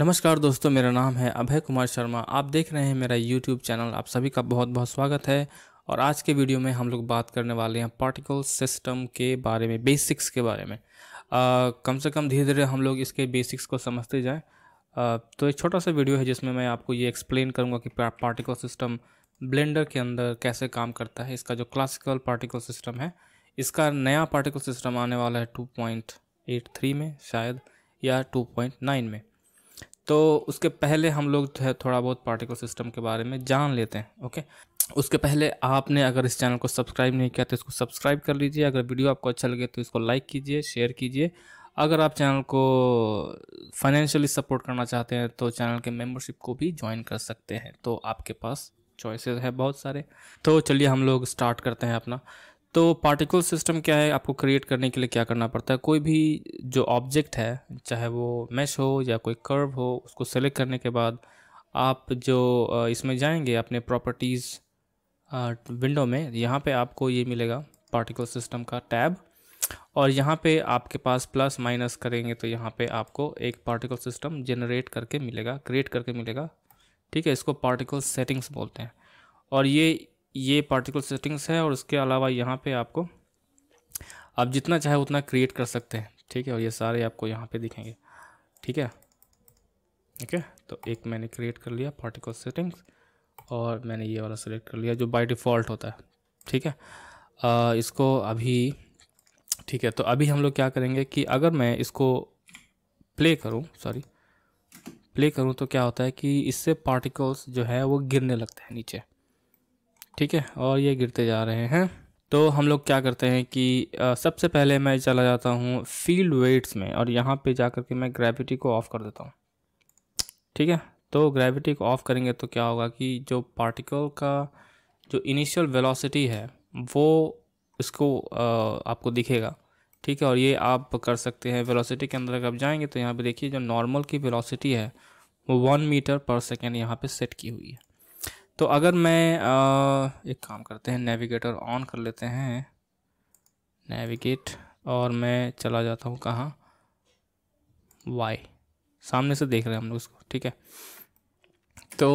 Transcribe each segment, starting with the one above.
नमस्कार दोस्तों मेरा नाम है अभय कुमार शर्मा आप देख रहे हैं मेरा यूट्यूब चैनल आप सभी का बहुत बहुत स्वागत है और आज के वीडियो में हम लोग बात करने वाले हैं पार्टिकल सिस्टम के बारे में बेसिक्स के बारे में आ, कम से कम धीरे धीरे हम लोग इसके बेसिक्स को समझते जाएँ तो एक छोटा सा वीडियो है जिसमें मैं आपको ये एक्सप्लेन करूँगा कि पार्टिकल सिस्टम ब्लेंडर के अंदर कैसे काम करता है इसका जो क्लासिकल पार्टिकल सिस्टम है इसका नया पार्टिकल सिस्टम आने वाला है 2.83 में शायद या 2.9 में तो उसके पहले हम लोग है थोड़ा बहुत पार्टिकल सिस्टम के बारे में जान लेते हैं ओके उसके पहले आपने अगर इस चैनल को सब्सक्राइब नहीं किया तो इसको सब्सक्राइब कर लीजिए अगर वीडियो आपको अच्छा लगे तो इसको लाइक कीजिए शेयर कीजिए अगर आप चैनल को फाइनेंशियली सपोर्ट करना चाहते हैं तो चैनल के मेंबरशिप को भी ज्वाइन कर सकते हैं तो आपके पास चॉइसेस है बहुत सारे तो चलिए हम लोग स्टार्ट करते हैं अपना तो पार्टिकल सिस्टम क्या है आपको क्रिएट करने के लिए क्या करना पड़ता है कोई भी जो ऑब्जेक्ट है चाहे वो मैश हो या कोई कर्व हो उसको सेलेक्ट करने के बाद आप जो इसमें जाएंगे अपने प्रॉपर्टीज़ विंडो में यहाँ पे आपको ये मिलेगा पार्टिकल सिस्टम का टैब और यहाँ पे आपके पास प्लस माइनस करेंगे तो यहाँ पे आपको एक पार्टिकल सिस्टम जनरेट करके मिलेगा क्रिएट करके मिलेगा ठीक है इसको पार्टिकल सेटिंग्स बोलते हैं और ये ये पार्टिकल सेटिंग्स है और उसके अलावा यहाँ पे आपको आप जितना चाहे उतना क्रिएट कर सकते हैं ठीक है और ये सारे आपको यहाँ पे दिखेंगे ठीक है ठीक है तो एक मैंने क्रिएट कर लिया पार्टिकल सेटिंग्स और मैंने ये वाला सेलेक्ट कर लिया जो बाय डिफ़ॉल्ट होता है ठीक है आ, इसको अभी ठीक है तो अभी हम लोग क्या करेंगे कि अगर मैं इसको प्ले करूँ सॉरी प्ले करूँ तो क्या होता है कि इससे पार्टिकल्स जो है वो गिरने लगते हैं नीचे ठीक है और ये गिरते जा रहे हैं तो हम लोग क्या करते हैं कि आ, सबसे पहले मैं चला जाता हूँ फील्ड वेट्स में और यहाँ पे जा के मैं ग्रेविटी को ऑफ़ कर देता हूँ ठीक है तो ग्रेविटी को ऑफ़ करेंगे तो क्या होगा कि जो पार्टिकल का जो इनिशियल वेलोसिटी है वो इसको आ, आपको दिखेगा ठीक है और ये आप कर सकते हैं वेलोसिटी के अंदर अगर आप जाएंगे तो यहाँ पर देखिए जो नॉर्मल की वेलासिटी है वो वन मीटर पर सेकेंड यहाँ पर सेट की हुई है तो अगर मैं आ, एक काम करते हैं नेविगेटर ऑन कर लेते हैं नेविगेट और मैं चला जाता हूँ कहाँ वाई सामने से देख रहे हैं हम लोग उसको ठीक है तो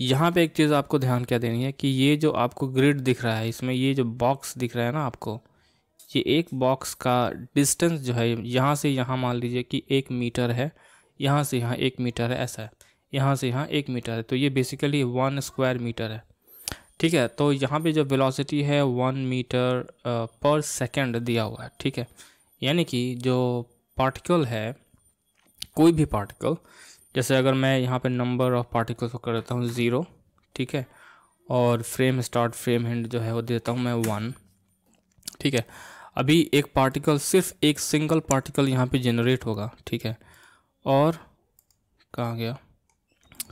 यहाँ पे एक चीज़ आपको ध्यान क्या देनी है कि ये जो आपको ग्रिड दिख रहा है इसमें ये जो बॉक्स दिख रहा है ना आपको ये एक बॉक्स का डिस्टेंस जो है यहाँ से यहाँ मान लीजिए कि एक मीटर है यहाँ से यहाँ एक मीटर है ऐसा है यहाँ से यहाँ एक मीटर है तो ये बेसिकली वन स्क्वायर मीटर है ठीक है तो यहाँ पे जो वेलोसिटी है वन मीटर पर सेकंड दिया हुआ है ठीक है यानी कि जो पार्टिकल है कोई भी पार्टिकल जैसे अगर मैं यहाँ पे नंबर ऑफ पार्टिकल को कर देता हूँ ज़ीरो ठीक है और फ्रेम स्टार्ट फ्रेम हैंड जो है वो देता हूँ मैं वन ठीक है अभी एक पार्टिकल सिर्फ एक सिंगल पार्टिकल यहाँ पे जनरेट होगा ठीक है और कहाँ गया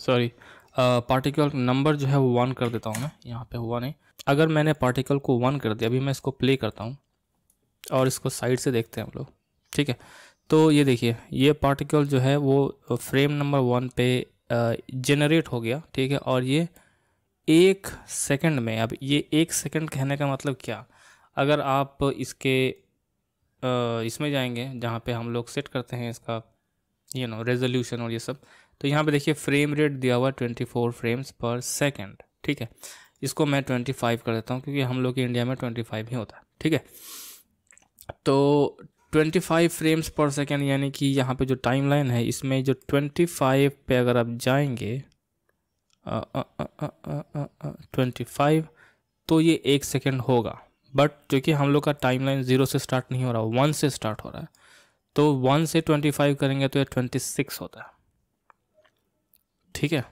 सॉरी पार्टिकल नंबर जो है वो वन कर देता हूँ मैं यहाँ पे हुआ नहीं अगर मैंने पार्टिकल को वन कर दिया अभी मैं इसको प्ले करता हूँ और इसको साइड से देखते हैं हम लोग ठीक है तो ये देखिए ये पार्टिकल जो है वो फ्रेम नंबर वन पे जनरेट uh, हो गया ठीक है और ये एक सेकंड में अब ये एक सेकंड कहने का मतलब क्या अगर आप इसके uh, इसमें जाएंगे जहाँ पे हम लोग सेट करते हैं इसका यू नो रेजोल्यूशन और ये सब तो यहाँ पे देखिए फ्रेम रेट दिया हुआ 24 फ्रेम्स पर सेकंड ठीक है इसको मैं 25 कर देता हूँ क्योंकि हम लोग के इंडिया में 25 ही होता है ठीक है तो 25 फ्रेम्स पर सेकंड यानी कि यहाँ पे जो टाइम लाइन है इसमें जो 25 पे अगर आप जाएंगे ट्वेंटी फाइव तो ये एक सेकेंड होगा बट क्योंकि हम लोग का टाइम लाइन ज़ीरो से स्टार्ट नहीं हो रहा वन से स्टार्ट हो रहा है तो वन से ट्वेंटी फाइव करेंगे तो ये ट्वेंटी सिक्स होता है ठीक है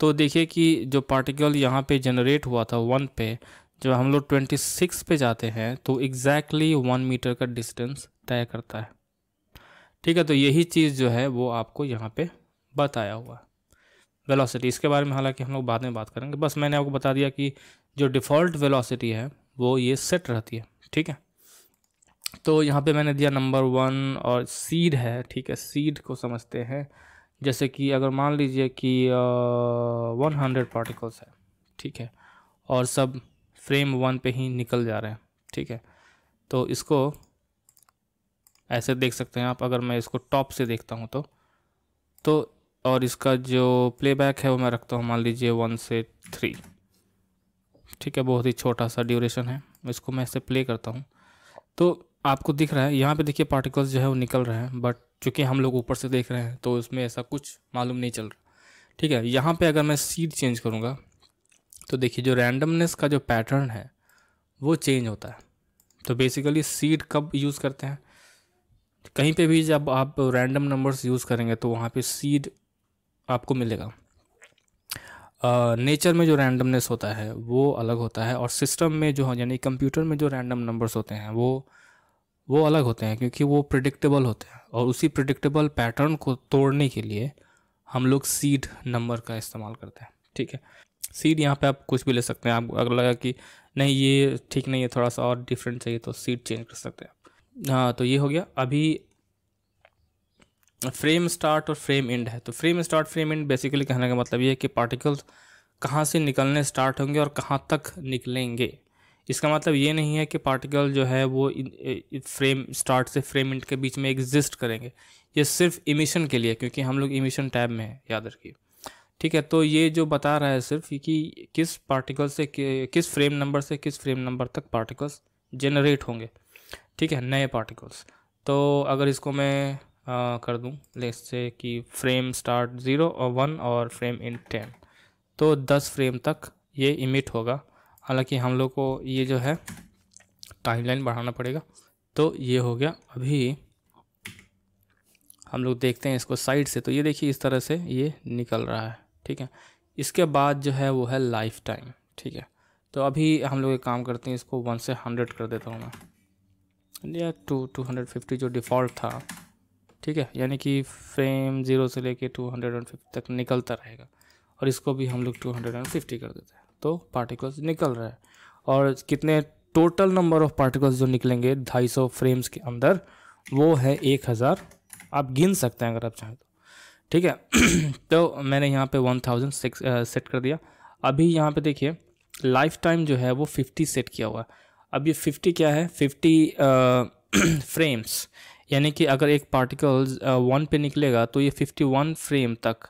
तो देखिए कि जो पार्टिकल यहाँ पे जनरेट हुआ था वन पे जब हम लोग ट्वेंटी सिक्स पे जाते हैं तो एग्जैक्टली वन मीटर का डिस्टेंस तय करता है ठीक है तो यही चीज़ जो है वो आपको यहाँ पे बताया हुआ है वेलोसिटी इसके बारे में हालांकि हम लोग बाद में बात करेंगे बस मैंने आपको बता दिया कि जो डिफ़ॉल्ट वेलोसिटी है वो ये सेट रहती है ठीक है तो यहाँ पे मैंने दिया नंबर वन और सीड है ठीक है सीड को समझते हैं जैसे कि अगर मान लीजिए कि वन हंड्रेड पार्टिकल्स है ठीक है और सब फ्रेम वन पे ही निकल जा रहे हैं ठीक है तो इसको ऐसे देख सकते हैं आप अगर मैं इसको टॉप से देखता हूँ तो तो और इसका जो प्लेबैक है वो मैं रखता हूँ मान लीजिए वन से थ्री ठीक है बहुत ही छोटा सा ड्यूरेशन है इसको मैं ऐसे प्ले करता हूँ तो आपको दिख रहा है यहाँ पे देखिए पार्टिकल्स जो है वो निकल रहे हैं बट चूँकि हम लोग ऊपर से देख रहे हैं तो उसमें ऐसा कुछ मालूम नहीं चल रहा ठीक है यहाँ पे अगर मैं सीट चेंज करूँगा तो देखिए जो रैंडमनेस का जो पैटर्न है वो चेंज होता है तो बेसिकली सीड कब यूज़ करते हैं कहीं पे भी जब आप रैंडम नंबर्स यूज़ करेंगे तो वहाँ पे सीड आपको मिलेगा नेचर में जो रैंडमनेस होता है वो अलग होता है और सिस्टम में जो यानी कंप्यूटर में जो रैंडम नंबर्स होते हैं वो वो अलग होते हैं क्योंकि वो प्रिडिक्टेबल होते हैं और उसी प्रिडिक्टेबल पैटर्न को तोड़ने के लिए हम लोग सीड नंबर का इस्तेमाल करते हैं ठीक है सीड यहाँ पे आप कुछ भी ले सकते हैं आप अगर लगा कि नहीं ये ठीक नहीं है थोड़ा सा और डिफरेंट चाहिए तो सीड चेंज कर सकते हैं आप हाँ तो ये हो गया अभी फ्रेम स्टार्ट और फ्रेम एंड है तो frame start frame end basically कहने का मतलब ये है कि पार्टिकल्स कहाँ से निकलने स्टार्ट होंगे और कहाँ तक निकलेंगे इसका मतलब ये नहीं है कि पार्टिकल जो है वो फ्रेम स्टार्ट से फ्रेम इंट के बीच में एग्जिस्ट करेंगे ये सिर्फ इमिशन के लिए क्योंकि हम लोग इमिशन टैब में हैं याद रखिए ठीक है तो ये जो बता रहा है सिर्फ कि किस पार्टिकल से किस फ्रेम नंबर से किस फ्रेम नंबर तक पार्टिकल्स जनरेट होंगे ठीक है नए पार्टिकल्स तो अगर इसको मैं आ, कर दूँ जैसे कि फ्रेम स्टार्ट ज़ीरो और वन और फ्रेम इन टेन तो दस फ्रेम तक ये इमिट होगा हालांकि हम लोग को ये जो है टाइमलाइन बढ़ाना पड़ेगा तो ये हो गया अभी हम लोग देखते हैं इसको साइड से तो ये देखिए इस तरह से ये निकल रहा है ठीक है इसके बाद जो है वो है लाइफ टाइम ठीक है तो अभी हम लोग एक काम करते हैं इसको वन से हंड्रेड कर देता हूँ मैं या टू टू हंड्रेड फिफ्टी जो डिफ़ॉल्ट था ठीक है यानी कि फ्रेम ज़ीरो से लेके टू हंड्रेड एंड फिफ्टी तक निकलता रहेगा और इसको भी हम लोग टू हंड्रेड एंड फिफ्टी कर देते हैं तो पार्टिकल्स निकल रहा है और कितने टोटल नंबर ऑफ पार्टिकल्स जो निकलेंगे 250 फ्रेम्स के अंदर वो है 1000 आप गिन सकते हैं अगर आप चाहें तो ठीक है तो मैंने यहाँ पे 1000 सेट कर दिया अभी यहाँ पे देखिए लाइफ टाइम जो है वो 50 सेट किया हुआ है अब ये 50 क्या है 50 फ्रेम्स यानी कि अगर एक पार्टिकल्स वन पे निकलेगा तो ये 51 फ्रेम तक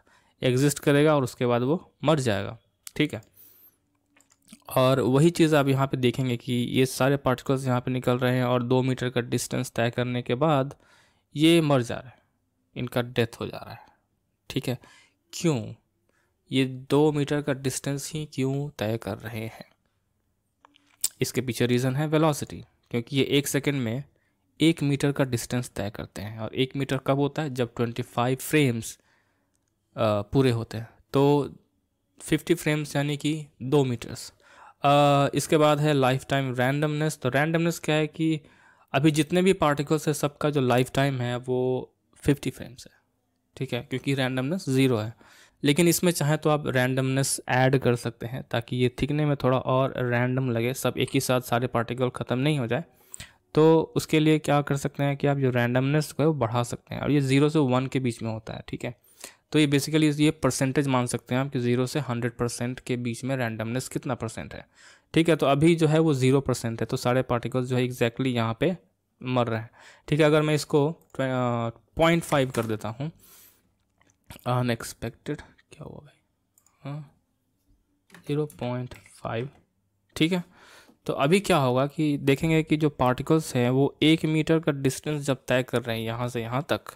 एग्जिस्ट करेगा और उसके बाद वो मर जाएगा ठीक है और वही चीज़ आप यहाँ पे देखेंगे कि ये सारे पार्टिकल्स यहाँ पे निकल रहे हैं और दो मीटर का डिस्टेंस तय करने के बाद ये मर जा रहे हैं इनका डेथ हो जा रहा है ठीक है क्यों ये दो मीटर का डिस्टेंस ही क्यों तय कर रहे हैं इसके पीछे रीज़न है वेलोसिटी क्योंकि ये एक सेकेंड में एक मीटर का डिस्टेंस तय करते हैं और एक मीटर कब होता है जब ट्वेंटी फाइव फ्रेम्स पूरे होते हैं तो फिफ्टी फ्रेम्स यानी कि दो मीटर्स इसके बाद है लाइफ टाइम रैंडमनेस तो रैंडमनेस क्या है कि अभी जितने भी पार्टिकल्स है सबका जो लाइफ टाइम है वो फिफ्टी फ्रेम्स है ठीक है क्योंकि रैंडमनेस ज़ीरो है लेकिन इसमें चाहे तो आप रैंडमनेस ऐड कर सकते हैं ताकि ये थिकने में थोड़ा और रैंडम लगे सब एक ही साथ सारे पार्टिकल ख़त्म नहीं हो जाए तो उसके लिए क्या कर सकते हैं कि आप जो रैंडमनेस को है वो बढ़ा सकते हैं और ये ज़ीरो से वन के बीच में होता है ठीक है तो ये बेसिकली ये परसेंटेज मान सकते हैं आप कि जीरो से हंड्रेड परसेंट के बीच में रैंडमनेस कितना परसेंट है ठीक है तो अभी जो है वो जीरो परसेंट है तो सारे पार्टिकल्स जो है एग्जैक्टली यहाँ पे मर रहे हैं ठीक है अगर मैं इसको पॉइंट फाइव कर देता हूँ अनएक्सपेक्टेड क्या हुआ भाई जीरो पॉइंट फाइव ठीक है तो अभी क्या होगा कि देखेंगे कि जो पार्टिकल्स हैं वो एक मीटर का डिस्टेंस जब तय कर रहे हैं यहाँ से यहाँ तक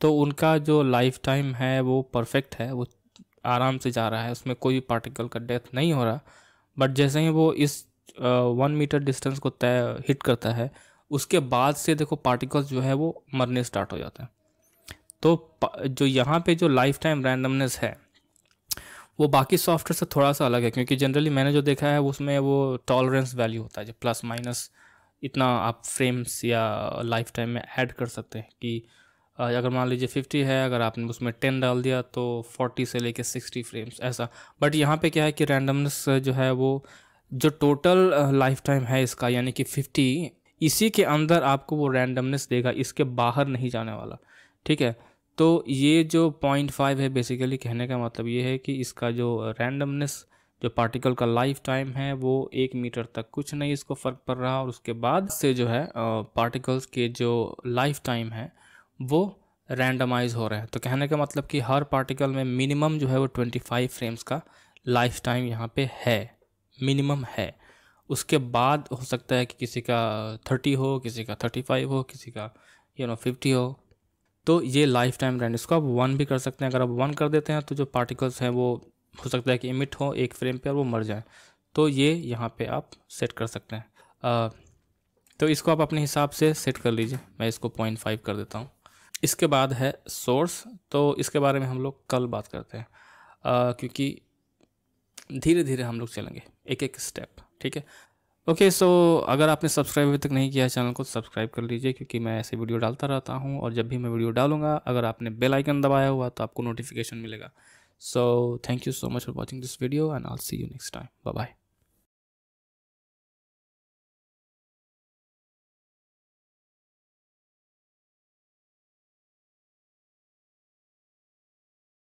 तो उनका जो लाइफ टाइम है वो परफेक्ट है वो आराम से जा रहा है उसमें कोई पार्टिकल का डेथ नहीं हो रहा बट जैसे ही वो इस वन मीटर डिस्टेंस को तय हिट करता है उसके बाद से देखो पार्टिकल्स जो है वो मरने स्टार्ट हो जाते हैं तो जो यहाँ पे जो लाइफ टाइम रैंडमनेस है वो बाकी सॉफ्टवेयर से थोड़ा सा अलग है क्योंकि जनरली मैंने जो देखा है उसमें वो टॉलरेंस वैल्यू होता है जो प्लस माइनस इतना आप फ्रेम्स या लाइफ टाइम में ऐड कर सकते हैं कि अगर मान लीजिए फिफ्टी है अगर आपने उसमें टेन डाल दिया तो फोर्टी से लेके सिक्सटी फ्रेम्स ऐसा बट यहाँ पे क्या है कि रैंडमनेस जो है वो जो टोटल लाइफ टाइम है इसका यानी कि फिफ्टी इसी के अंदर आपको वो रैंडमनेस देगा इसके बाहर नहीं जाने वाला ठीक है तो ये जो पॉइंट फाइव है बेसिकली कहने का मतलब ये है कि इसका जो रैंडमनेस जो पार्टिकल का लाइफ टाइम है वो एक मीटर तक कुछ नहीं इसको फ़र्क पड़ रहा और उसके बाद से जो है पार्टिकल्स के जो लाइफ टाइम है वो रैंडमाइज हो रहा है तो कहने का मतलब कि हर पार्टिकल में मिनिमम जो है वो 25 फ्रेम्स का लाइफ टाइम यहाँ पे है मिनिमम है उसके बाद हो सकता है कि किसी का 30 हो किसी का 35 हो किसी का यू नो 50 हो तो ये लाइफ टाइम रेंट इसको आप वन भी कर सकते हैं अगर आप वन कर देते हैं तो जो पार्टिकल्स हैं वो हो सकता है कि इमिट हो एक फ्रेम पे और वो मर जाए तो ये यहाँ पे आप सेट कर सकते हैं आ, तो इसको आप अपने हिसाब से सेट कर लीजिए मैं इसको पॉइंट फाइव कर देता हूँ इसके बाद है सोर्स तो इसके बारे में हम लोग कल बात करते हैं आ, क्योंकि धीरे धीरे हम लोग चलेंगे एक एक स्टेप ठीक है ओके सो अगर आपने सब्सक्राइब अभी तक नहीं किया है चैनल को सब्सक्राइब कर लीजिए क्योंकि मैं ऐसे वीडियो डालता रहता हूँ और जब भी मैं वीडियो डालूंगा अगर आपने बेल आइकन दबाया हुआ तो आपको नोटिफिकेशन मिलेगा so thank you so much for watching this video and I'll see you next time bye bye